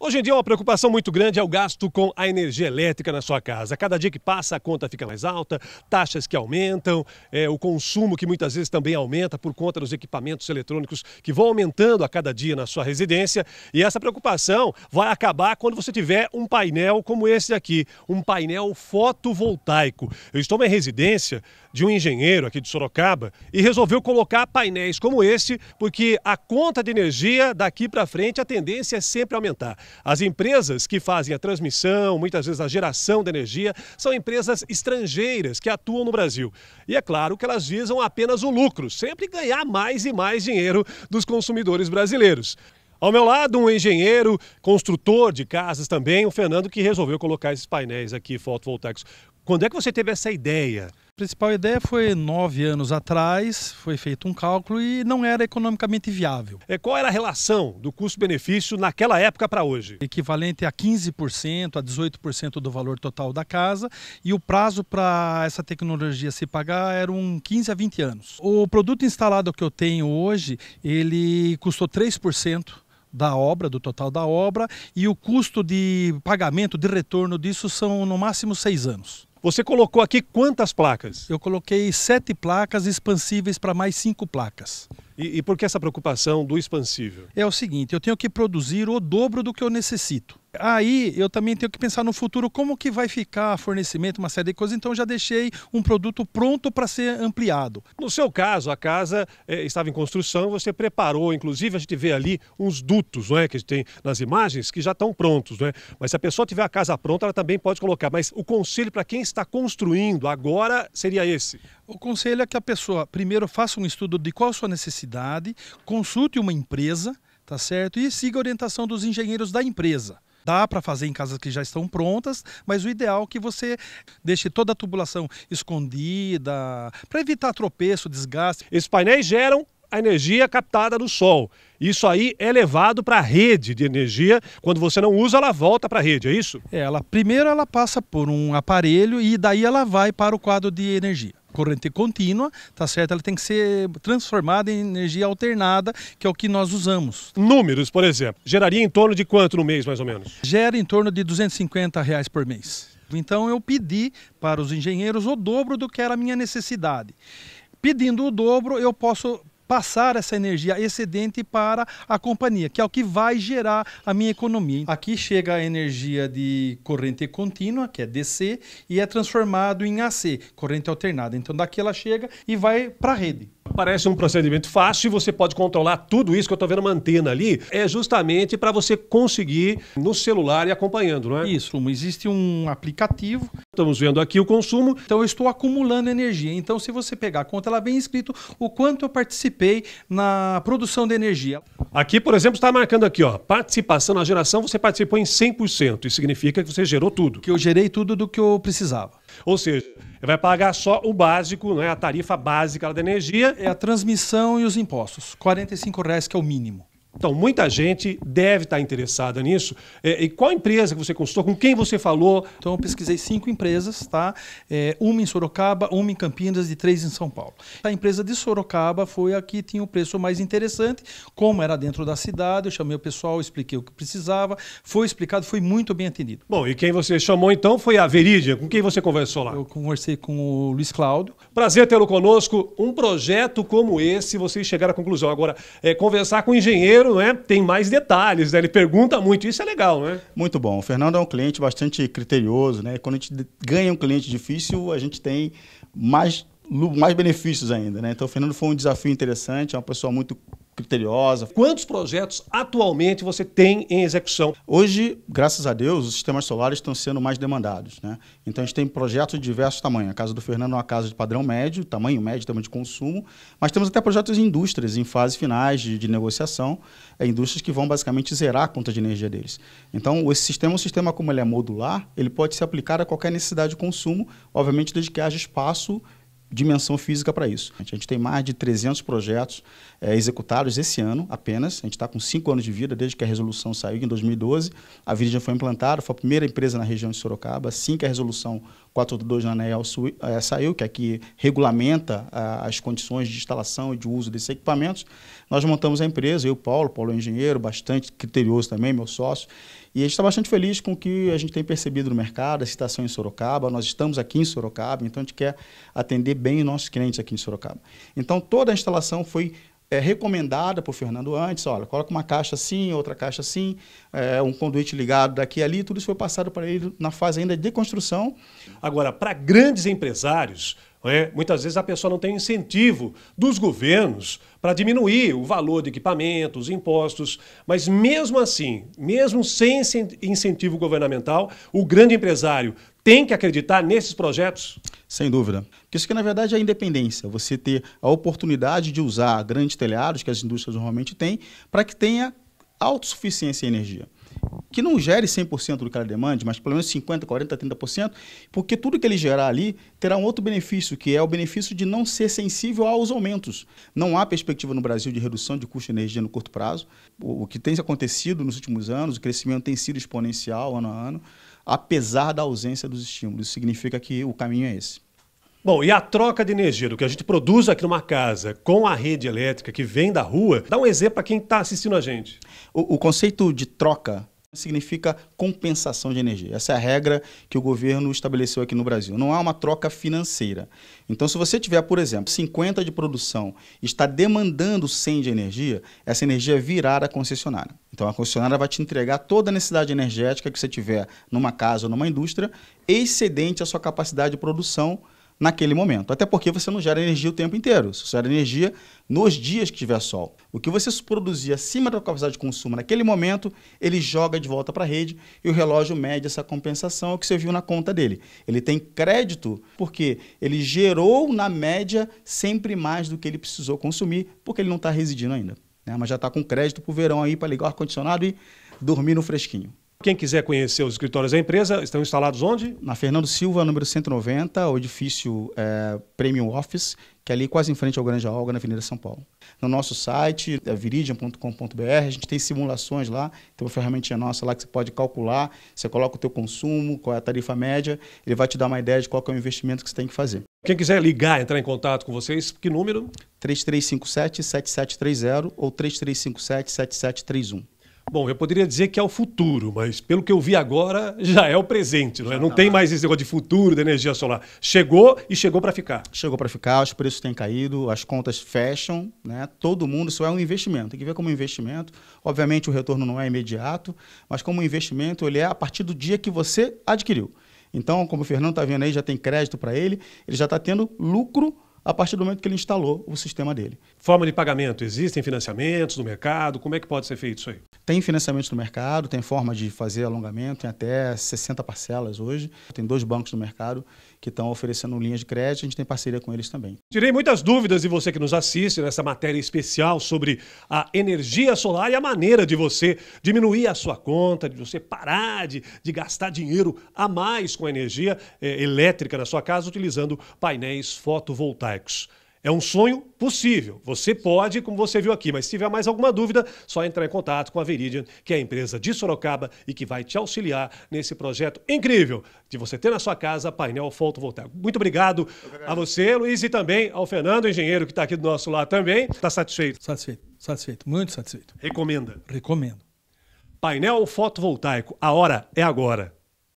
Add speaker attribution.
Speaker 1: Hoje em dia, uma preocupação muito grande é o gasto com a energia elétrica na sua casa. Cada dia que passa, a conta fica mais alta, taxas que aumentam, é, o consumo que muitas vezes também aumenta por conta dos equipamentos eletrônicos que vão aumentando a cada dia na sua residência. E essa preocupação vai acabar quando você tiver um painel como esse aqui, um painel fotovoltaico. Eu estou em residência de um engenheiro aqui de Sorocaba e resolveu colocar painéis como esse, porque a conta de energia daqui para frente a tendência é sempre aumentar. As empresas que fazem a transmissão, muitas vezes a geração da energia, são empresas estrangeiras que atuam no Brasil. E é claro que elas visam apenas o lucro, sempre ganhar mais e mais dinheiro dos consumidores brasileiros. Ao meu lado, um engenheiro, construtor de casas também, o Fernando, que resolveu colocar esses painéis aqui fotovoltaicos. Quando é
Speaker 2: que você teve essa ideia? principal ideia foi nove anos atrás, foi feito um cálculo e não era economicamente viável. E é, qual era a relação do custo-benefício naquela época para hoje? Equivalente a 15%, a 18% do valor total da casa e o prazo para essa tecnologia se pagar era um 15 a 20 anos. O produto instalado que eu tenho hoje, ele custou 3% da obra, do total da obra, e o custo de pagamento, de retorno disso são no máximo seis anos. Você colocou aqui quantas placas? Eu coloquei sete placas expansíveis para mais cinco placas. E, e por que essa preocupação do expansível? É o seguinte, eu tenho que produzir o dobro do que eu necessito aí eu também tenho que pensar no futuro como que vai ficar fornecimento, uma série de coisas, então já deixei um produto pronto para ser ampliado. No seu caso, a casa
Speaker 1: eh, estava em construção, você preparou, inclusive a gente vê ali uns dutos, não é, que tem nas imagens que já estão prontos, não é? Mas se a pessoa tiver a casa pronta, ela também pode colocar, mas o conselho para quem está
Speaker 2: construindo agora seria esse. O conselho é que a pessoa primeiro faça um estudo de qual a sua necessidade, consulte uma empresa, tá certo? E siga a orientação dos engenheiros da empresa. Dá para fazer em casas que já estão prontas, mas o ideal é que você deixe toda a tubulação escondida para evitar tropeço, desgaste. Esses painéis geram
Speaker 1: a energia captada do sol. Isso aí é levado para a rede de energia.
Speaker 2: Quando você não usa, ela volta para a rede, é isso? É, ela primeiro ela passa por um aparelho e daí ela vai para o quadro de energia corrente contínua, tá certo? Ela tem que ser transformada em energia alternada, que é o que nós usamos. Números, por exemplo, geraria em torno de quanto no mês, mais ou menos? Gera em torno de 250 reais por mês. Então eu pedi para os engenheiros o dobro do que era a minha necessidade. Pedindo o dobro, eu posso passar essa energia excedente para a companhia, que é o que vai gerar a minha economia. Aqui chega a energia de corrente contínua, que é DC, e é transformado em AC, corrente alternada. Então daqui ela chega e vai para a rede. Parece um procedimento
Speaker 1: fácil e você pode controlar tudo isso que eu estou vendo uma antena ali. É justamente para você conseguir
Speaker 2: no celular e acompanhando, não é? Isso, existe um aplicativo Estamos vendo aqui o consumo. Então eu estou acumulando energia. Então, se você pegar a conta, ela vem escrito o quanto eu participei na produção de energia.
Speaker 1: Aqui, por exemplo, está marcando aqui, ó,
Speaker 2: participação na geração,
Speaker 1: você participou em 100%. Isso significa que você gerou tudo. Que eu gerei tudo do que eu precisava. Ou seja, vai pagar só o básico, né, a tarifa básica da energia. É a transmissão e os impostos. R$ 45,00 que é o mínimo. Então, muita gente deve estar interessada nisso.
Speaker 2: É, e qual empresa que você consultou? Com quem você falou? Então, eu pesquisei cinco empresas, tá? É, uma em Sorocaba, uma em Campinas e três em São Paulo. A empresa de Sorocaba foi a que tinha o preço mais interessante. Como era dentro da cidade, eu chamei o pessoal, expliquei o que precisava. Foi explicado, foi muito bem atendido. Bom, e quem você chamou então foi a Verídia. Com quem você conversou lá? Eu
Speaker 1: conversei com o Luiz Cláudio. Prazer tê-lo conosco. Um projeto como esse, vocês chegaram à conclusão. Agora, é, conversar com engenheiros. engenheiro Ribeiro né, tem mais detalhes, né? ele pergunta muito, isso é legal, né?
Speaker 3: Muito bom. O Fernando é um cliente bastante criterioso, né? Quando a gente ganha um cliente difícil, a gente tem mais mais benefícios ainda, né? Então o Fernando foi um desafio interessante, é uma pessoa muito criteriosa. Quantos projetos atualmente você tem em execução? Hoje, graças a Deus, os sistemas solares estão sendo mais demandados. Né? Então, a gente tem projetos de diversos tamanhos. A Casa do Fernando é uma casa de padrão médio, tamanho médio, tamanho de consumo, mas temos até projetos em indústrias, em fase finais de, de negociação, é, indústrias que vão basicamente zerar a conta de energia deles. Então, esse sistema, o sistema como ele é modular, ele pode ser aplicado a qualquer necessidade de consumo, obviamente desde que haja espaço dimensão física para isso. A gente, tem mais de 300 projetos é, executados esse ano apenas. A gente está com cinco anos de vida desde que a resolução saiu em 2012. A Viridian foi implantada, foi a primeira empresa na região de Sorocaba. Assim que a resolução 482 na ANEEL é, saiu, que é que regulamenta a, as condições de instalação e de uso desses equipamentos, nós montamos a empresa, eu Paulo, Paulo é engenheiro, bastante criterioso também, meu sócio, e a gente está bastante feliz com o que a gente tem percebido no mercado, a situação em Sorocaba. Nós estamos aqui em Sorocaba, então a gente quer atender bem os nossos clientes aqui em Sorocaba. Então toda a instalação foi é, recomendada por Fernando antes, olha, coloca uma caixa assim, outra caixa assim, é, um conduíte ligado daqui e ali, tudo isso foi passado para ele na fase ainda de construção. Agora, para grandes
Speaker 1: empresários, é, muitas vezes a pessoa não tem incentivo dos governos para diminuir o valor de equipamentos, impostos, mas mesmo assim, mesmo sem incentivo governamental, o grande empresário tem que acreditar nesses projetos?
Speaker 3: Sem dúvida. Porque isso que na verdade é a independência, você ter a oportunidade de usar grandes telhados que as indústrias normalmente têm para que tenha autossuficiência em energia que não gere 100% do que ela demande, mas pelo menos 50%, 40%, 30%, porque tudo que ele gerar ali terá um outro benefício, que é o benefício de não ser sensível aos aumentos. Não há perspectiva no Brasil de redução de custo de energia no curto prazo. O que tem acontecido nos últimos anos, o crescimento tem sido exponencial ano a ano, apesar da ausência dos estímulos. Isso significa que o caminho é
Speaker 1: esse. Bom, e a troca de energia do que a gente produz aqui numa casa com a rede elétrica
Speaker 3: que vem da rua, dá um exemplo para quem está assistindo a gente. O, o conceito de troca significa compensação de energia. Essa é a regra que o governo estabeleceu aqui no Brasil. Não há uma troca financeira. Então, se você tiver, por exemplo, 50 de produção e está demandando 100 de energia, essa energia virá da concessionária. Então, a concessionária vai te entregar toda a necessidade energética que você tiver numa casa ou numa indústria, excedente à sua capacidade de produção naquele momento. Até porque você não gera energia o tempo inteiro, você gera energia nos dias que tiver sol. O que você produzir acima da capacidade de consumo naquele momento, ele joga de volta para a rede e o relógio mede essa compensação, é o que você viu na conta dele. Ele tem crédito porque ele gerou, na média, sempre mais do que ele precisou consumir, porque ele não está residindo ainda. Né? Mas já está com crédito para o verão aí, para ligar o ar-condicionado e dormir no fresquinho. Quem quiser conhecer os escritórios da empresa, estão instalados onde? Na Fernando Silva, número 190, o edifício é, Premium Office, que é ali quase em frente ao Granja Olga, na Avenida São Paulo. No nosso site, é viridian.com.br, a gente tem simulações lá, tem uma ferramentinha nossa lá que você pode calcular, você coloca o teu consumo, qual é a tarifa média, ele vai te dar uma ideia de qual é o investimento que você tem que fazer. Quem quiser ligar, entrar em contato com vocês, que número? 3357-7730 ou 3357-7731. Bom, eu poderia dizer que é o futuro,
Speaker 1: mas pelo que eu vi agora, já é o presente, não é? Não tem mais esse negócio de futuro da energia solar.
Speaker 3: Chegou e chegou para ficar. Chegou para ficar, os preços têm caído, as contas fecham, né? Todo mundo, isso é um investimento, tem que ver como um investimento. Obviamente o retorno não é imediato, mas como um investimento, ele é a partir do dia que você adquiriu. Então, como o Fernando está vendo aí, já tem crédito para ele, ele já está tendo lucro a partir do momento que ele instalou o sistema dele. Forma de pagamento,
Speaker 1: existem financiamentos no mercado? Como é que pode ser feito isso aí?
Speaker 3: Tem financiamento no mercado, tem forma de fazer alongamento, tem até 60 parcelas hoje. Tem dois bancos no mercado que estão oferecendo linhas de crédito, a gente tem parceria com eles também.
Speaker 1: Tirei muitas dúvidas de você que nos assiste nessa matéria especial sobre a energia solar e a maneira de você diminuir a sua conta, de você parar de, de gastar dinheiro a mais com a energia eh, elétrica na sua casa utilizando painéis fotovoltaicos. É um sonho possível. Você pode, como você viu aqui, mas se tiver mais alguma dúvida, só entrar em contato com a Veridian, que é a empresa de Sorocaba e que vai te auxiliar nesse projeto incrível de você ter na sua casa painel fotovoltaico. Muito obrigado a você, Luiz, e também ao Fernando, engenheiro que está aqui do nosso lado também. Está satisfeito? Satisfeito, satisfeito, muito satisfeito. Recomenda? Recomendo. Painel fotovoltaico, a hora é agora.